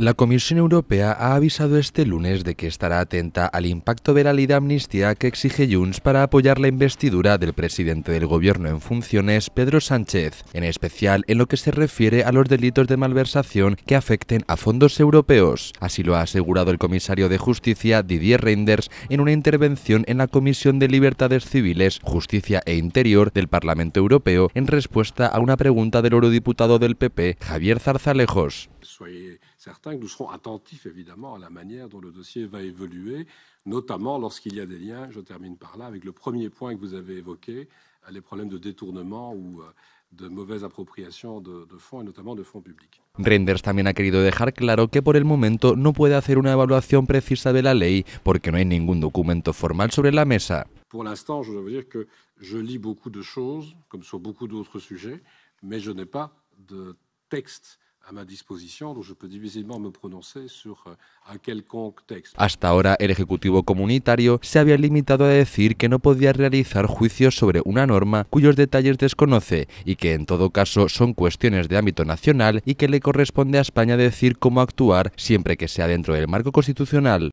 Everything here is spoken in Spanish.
La Comisión Europea ha avisado este lunes de que estará atenta al impacto de la de amnistía que exige Junts para apoyar la investidura del presidente del gobierno en funciones, Pedro Sánchez, en especial en lo que se refiere a los delitos de malversación que afecten a fondos europeos. Así lo ha asegurado el comisario de Justicia, Didier Reinders, en una intervención en la Comisión de Libertades Civiles, Justicia e Interior del Parlamento Europeo en respuesta a una pregunta del eurodiputado del PP, Javier Zarzalejos. certains que nous serons attentifs évidemment à la manière dont le dossier va évoluer, notamment lorsqu'il y a des liens, je termine par là, avec le premier point que vous avez évoqué, euh, les problèmes de détournement ou euh, de mauvaise appropriation de, fonds, et notamment de fonds publics. Renders también ha querido dejar claro que por el momento no puede hacer una evaluación precisa de la ley porque no hay ningún documento formal sobre la mesa. Pour l'instant, je veux dire que je lis beaucoup de choses, comme sur beaucoup d'autres sujets, mais je n'ai pas de texte Hasta ahora, el Ejecutivo Comunitario se había limitado a decir que no podía realizar juicios sobre una norma cuyos detalles desconoce y que, en todo caso, son cuestiones de ámbito nacional y que le corresponde a España decir cómo actuar siempre que sea dentro del marco constitucional.